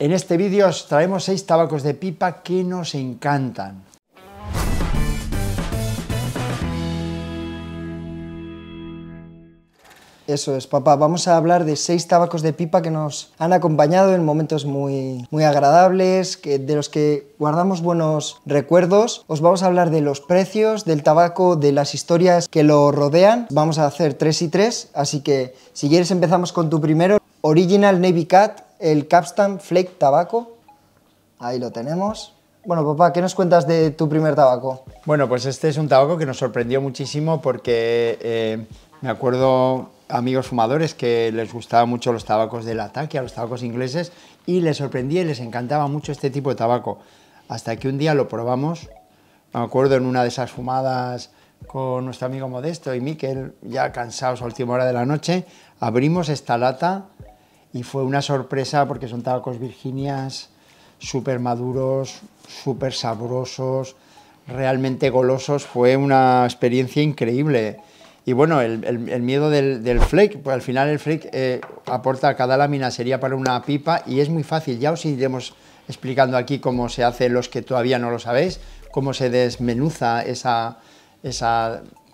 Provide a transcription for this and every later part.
En este vídeo os traemos 6 tabacos de pipa que nos encantan. Eso es, papá. Vamos a hablar de seis tabacos de pipa que nos han acompañado en momentos muy, muy agradables, que, de los que guardamos buenos recuerdos. Os vamos a hablar de los precios, del tabaco, de las historias que lo rodean. Vamos a hacer tres y 3, así que si quieres empezamos con tu primero, Original Navy Cat, el Capstan Flake Tabaco. Ahí lo tenemos. Bueno, papá, ¿qué nos cuentas de tu primer tabaco? Bueno, pues este es un tabaco que nos sorprendió muchísimo porque eh, me acuerdo amigos fumadores que les gustaba mucho los tabacos del ataque, a los tabacos ingleses, y les sorprendía y les encantaba mucho este tipo de tabaco. Hasta que un día lo probamos, me acuerdo en una de esas fumadas con nuestro amigo Modesto y Miquel, ya cansados a última hora de la noche, abrimos esta lata y fue una sorpresa porque son tabacos virginias súper maduros, súper sabrosos, realmente golosos. Fue una experiencia increíble. Y bueno, el, miedo del, del, flake, pues al final el flake eh, aporta cada lámina, sería para una pipa y es muy fácil. Ya os iremos explicando aquí cómo se hace los que todavía no lo sabéis, cómo se desmenuza esa,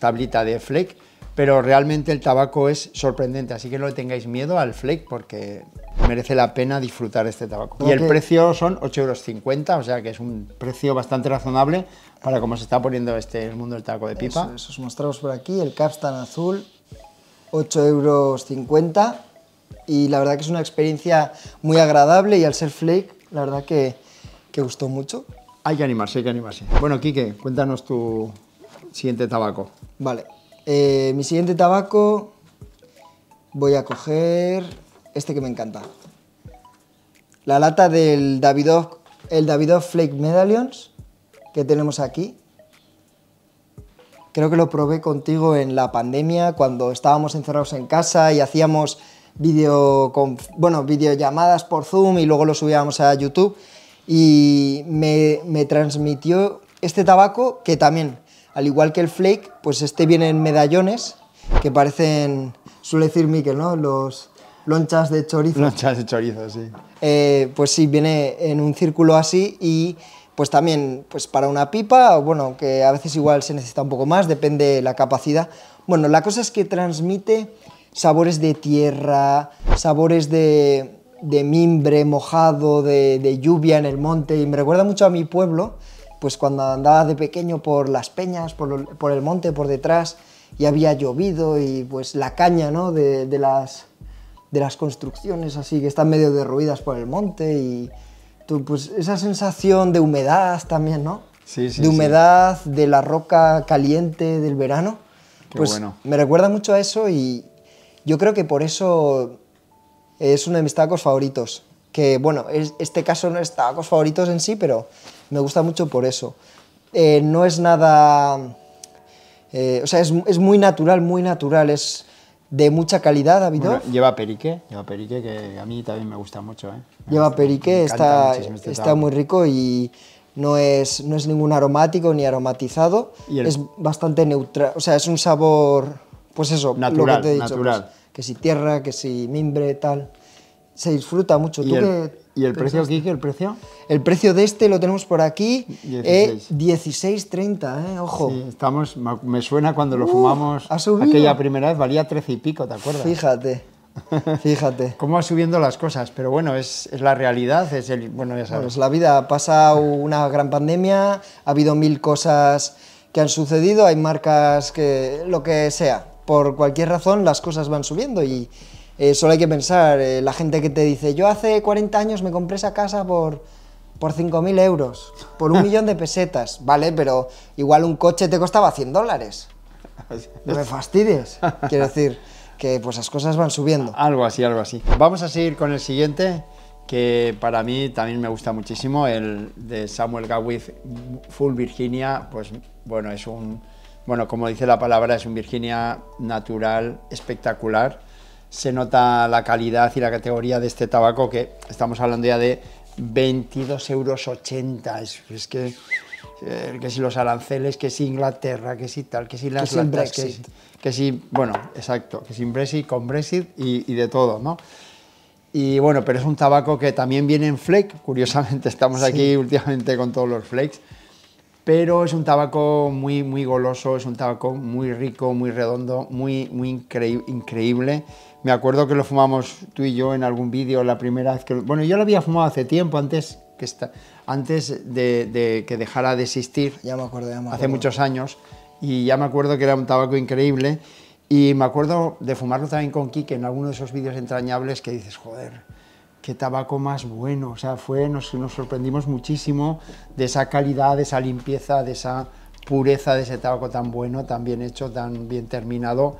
tablita de flake pero realmente el tabaco es sorprendente, así que no le tengáis miedo al flake porque merece la pena disfrutar este tabaco. Y el precio son 8,50 euros, o sea que es un precio bastante razonable para cómo se está poniendo este el mundo del tabaco de pipa. Eso, os mostramos por aquí, el Capstan azul, 8,50 euros y la verdad que es una experiencia muy agradable y al ser flake, la verdad que, que gustó mucho. Hay que animarse, hay que animarse. Bueno, Quique, cuéntanos tu siguiente tabaco. Vale, eh, mi siguiente tabaco voy a coger este que me encanta. La lata del Davidoff, el Davidoff Flake Medallions que tenemos aquí. Creo que lo probé contigo en la pandemia cuando estábamos encerrados en casa y hacíamos con, bueno, videollamadas por Zoom y luego lo subíamos a YouTube y me, me transmitió este tabaco que también al igual que el flake, pues este viene en medallones, que parecen, suele decir Miquel, ¿no? Los lonchas de chorizo. Lonchas de chorizo, sí. Eh, pues sí, viene en un círculo así y pues también pues para una pipa, bueno, que a veces igual se necesita un poco más, depende la capacidad. Bueno, la cosa es que transmite sabores de tierra, sabores de, mimbre mojado, de, de, lluvia en el monte, y me recuerda mucho a mi pueblo, pues cuando andaba de pequeño por las peñas, por, el monte, por detrás, y había llovido y pues la caña, ¿no? De, las, construcciones así que están medio derruidas por el monte y tú, pues esa sensación de humedad también, ¿no? Sí, sí, de humedad, de la roca caliente del verano. pues bueno. me recuerda mucho a eso y yo creo que por eso es uno de mis tacos favoritos que bueno, este caso no está los favoritos en sí, pero me gusta mucho por eso. Eh, no es nada... Eh, o sea, es, es, muy natural, muy natural, es de mucha calidad, David. lleva perique, lleva perique, que a mí también me gusta mucho. ¿eh? lleva perique, está, este está muy rico y no es, no es ningún aromático ni aromatizado, es bastante neutral, o sea, es un sabor, pues eso, natural, lo que he dicho, pues, natural. que si tierra, que si mimbre, tal se disfruta mucho. ¿Y, el, ¿y el precio, el precio? El precio de este lo tenemos por aquí, 16.30, eh, eh, ojo. estamos, me suena cuando lo fumamos aquella primera vez, valía 13 y pico, ¿te acuerdas? Fíjate. Fíjate. Cómo va subiendo las cosas, pero bueno, es, la realidad, es el, bueno, ya sabes. Pues la vida, ha pasado una gran pandemia, ha habido mil cosas que han sucedido, hay marcas que, lo que sea, por cualquier razón las cosas van subiendo y, eh, solo hay que pensar, eh, la gente que te dice, yo hace 40 años me compré esa casa por, por 5.000 euros, por un millón de pesetas, ¿vale? Pero igual un coche te costaba 100 dólares. No me fastidies, quiero decir, que pues las cosas van subiendo. Algo así, algo así. Vamos a seguir con el siguiente, que para mí también me gusta muchísimo, el de Samuel Gawith, Full Virginia, pues bueno, es un, bueno, como dice la palabra, es un Virginia natural, espectacular se nota la calidad y la categoría de este tabaco que estamos hablando ya de 22,80 euros. Es, es que, eh, que si los aranceles, que si Inglaterra, que si tal, que si las que Brexit. Que, si, bueno, exacto, que sin Brexit, con Brexit y, de todo, ¿no? Y bueno, pero es un tabaco que también viene en flake, curiosamente estamos aquí últimamente con todos los flakes, pero es un tabaco muy, muy goloso, es un tabaco muy rico, muy redondo, muy, muy increíble me acuerdo que lo fumamos tú y yo en algún vídeo la primera vez que... bueno, yo lo había fumado hace tiempo, antes que, antes de, que dejara de existir. Ya me acuerdo, ya me acuerdo. Hace muchos años. Y ya me acuerdo que era un tabaco increíble. Y me acuerdo de fumarlo también con Kike en alguno de esos vídeos entrañables que dices, joder, qué tabaco más bueno. O sea, fue, nos, nos sorprendimos muchísimo de esa calidad, de esa limpieza, de esa pureza de ese tabaco tan bueno, tan bien hecho, tan bien terminado.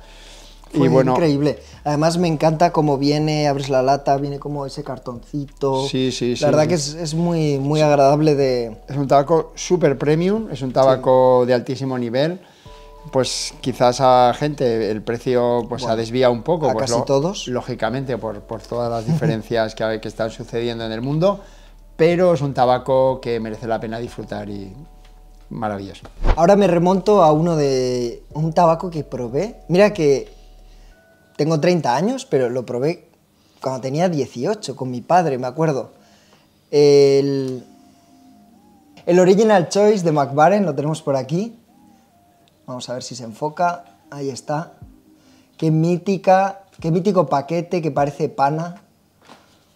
Fue bueno, increíble. Además me encanta cómo viene, abres la lata, viene como ese cartoncito. Sí, sí, sí. La verdad que es, muy, muy agradable de... Es un tabaco super premium, es un tabaco de altísimo nivel. Pues quizás a gente el precio pues desvía desvía un poco. A pues casi todos. Lógicamente, por, por, todas las diferencias que, que están sucediendo en el mundo. Pero es un tabaco que merece la pena disfrutar y, maravilloso. Ahora me remonto a uno de un tabaco que probé. Mira que tengo 30 años, pero lo probé cuando tenía 18, con mi padre, me acuerdo. El, el Original Choice de McBaren lo tenemos por aquí. Vamos a ver si se enfoca. Ahí está. Qué mítica, qué mítico paquete que parece pana.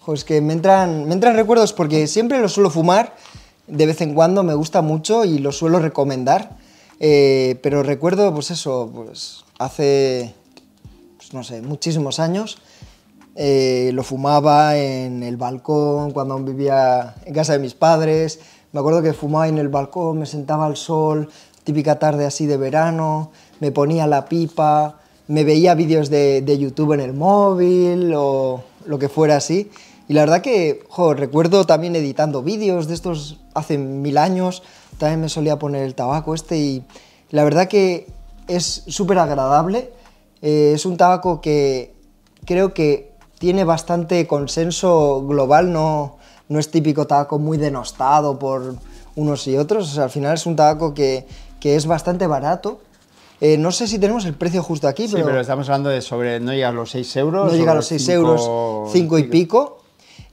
Pues que me entran, me entran recuerdos porque siempre lo suelo fumar, de vez en cuando me gusta mucho y lo suelo recomendar. Eh, pero recuerdo, pues eso, pues hace no sé, muchísimos años. Eh, lo fumaba en el balcón cuando vivía en casa de mis padres. Me acuerdo que fumaba en el balcón, me sentaba al sol, típica tarde así de verano, me ponía la pipa, me veía vídeos de, de YouTube en el móvil o lo que fuera así. Y la verdad que, jo, recuerdo también editando vídeos de estos hace mil años, también me solía poner el tabaco este y la verdad que es súper agradable eh, es un tabaco que creo que tiene bastante consenso global, no, no es típico tabaco muy denostado por unos y otros, al final es un tabaco que, es bastante barato. Eh, no sé si tenemos el precio justo aquí, pero... Sí, pero estamos hablando de sobre... no llega a los 6 euros. No llega a los 6 euros, 5 y pico.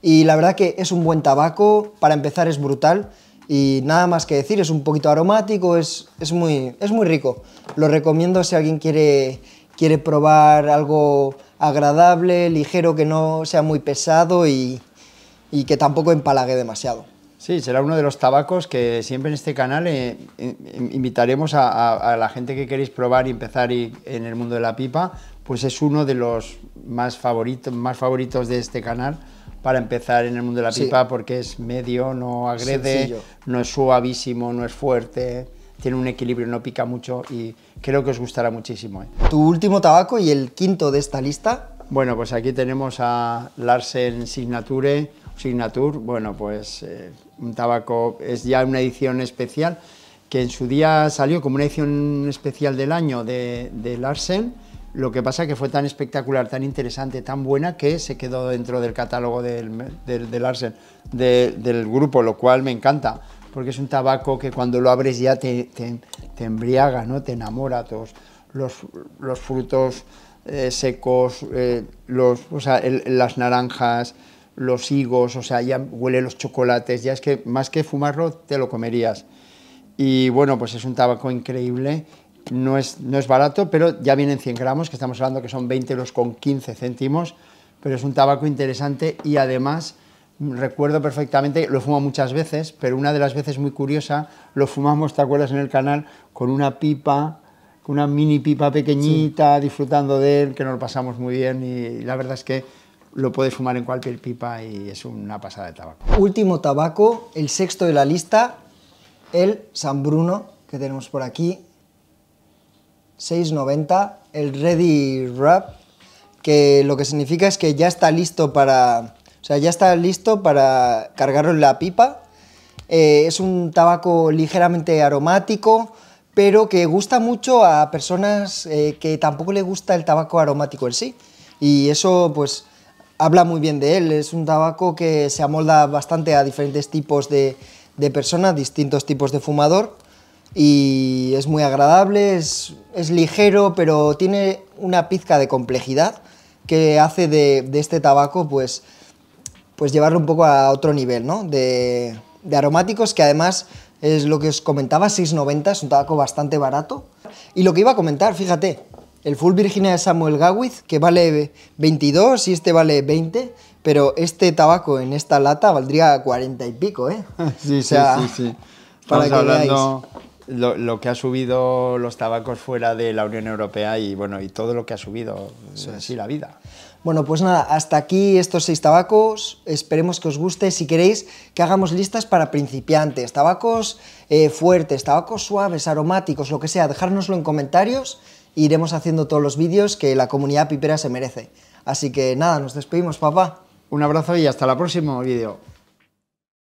Y la verdad que es un buen tabaco, para empezar es brutal y nada más que decir, es un poquito aromático, es, es, muy, es muy rico. Lo recomiendo si alguien quiere quiere probar algo agradable, ligero, que no sea muy pesado y, que tampoco empalague demasiado. Sí, será uno de los tabacos que siempre en este canal eh, eh, invitaremos a, la gente que queréis probar y empezar en el mundo de la pipa, pues es uno de los más, más favoritos de este canal para empezar en el mundo de la pipa porque es medio, no agrede, no es suavísimo, no es fuerte tiene un equilibrio, no pica mucho y creo que os gustará muchísimo. ¿eh? Tu último tabaco y el quinto de esta lista. Bueno, pues aquí tenemos a Larsen Signature, Signature, bueno, pues eh, un tabaco, es ya una edición especial, que en su día salió como una edición especial del año de, Larsen, lo que pasa que fue tan espectacular, tan interesante, tan buena que se quedó dentro del catálogo del, Larsen, del grupo, lo cual me encanta, porque es un tabaco que cuando lo abres ya te, embriaga, ¿no? te enamora todos los, frutos eh, secos, eh, las naranjas, los higos, o sea, ya huele los chocolates, ya es que más que fumarlo te lo comerías. Y bueno, pues es un tabaco increíble, no es, no es barato, pero ya vienen 100 gramos, que estamos hablando que son 20 euros con 15 céntimos, pero es un tabaco interesante y además recuerdo perfectamente, lo he muchas veces, pero una de las veces muy curiosa, lo fumamos, ¿te acuerdas?, en el canal, con una pipa, con una mini pipa pequeñita, disfrutando de él, que nos lo pasamos muy bien y la verdad es que lo puedes fumar en cualquier pipa y es una pasada de tabaco. Último tabaco, el sexto de la lista, el San Bruno, que tenemos por aquí, 690, el Ready Wrap, que lo que significa es que ya está listo para o sea, ya está listo para cargaros la pipa. Eh, es un tabaco ligeramente aromático, pero que gusta mucho a personas eh, que tampoco le gusta el tabaco aromático en sí. Y eso, pues, habla muy bien de él. Es un tabaco que se amolda bastante a diferentes tipos de, personas, distintos tipos de fumador. Y es muy agradable, es, ligero, pero tiene una pizca de complejidad que hace de este tabaco, pues, pues llevarlo un poco a otro nivel, ¿no? De, aromáticos que además es lo que os comentaba, 6,90, es un tabaco bastante barato. Y lo que iba a comentar, fíjate, el Full Virginia de Samuel Gawith que vale 22 y este vale 20, pero este tabaco en esta lata valdría 40 y pico, ¿eh? Sí, sí, sí, Para hablando Lo, que ha subido los tabacos fuera de la Unión Europea y bueno, y todo lo que ha subido, Sí, la vida. Bueno, pues nada, hasta aquí estos seis tabacos, esperemos que os guste, si queréis que hagamos listas para principiantes, tabacos eh, fuertes, tabacos suaves, aromáticos, lo que sea, dejárnoslo en comentarios, e iremos haciendo todos los vídeos que la comunidad pipera se merece. Así que nada, nos despedimos, papá. Un abrazo y hasta el próximo vídeo.